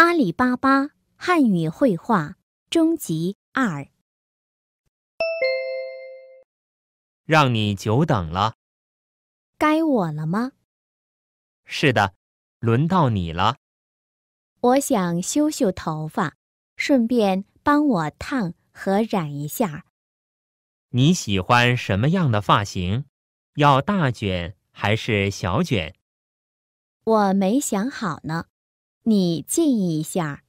阿里巴巴汉语绘画》终极二，让你久等了，该我了吗？是的，轮到你了。我想修修头发，顺便帮我烫和染一下。你喜欢什么样的发型？要大卷还是小卷？我没想好呢。你建议一下。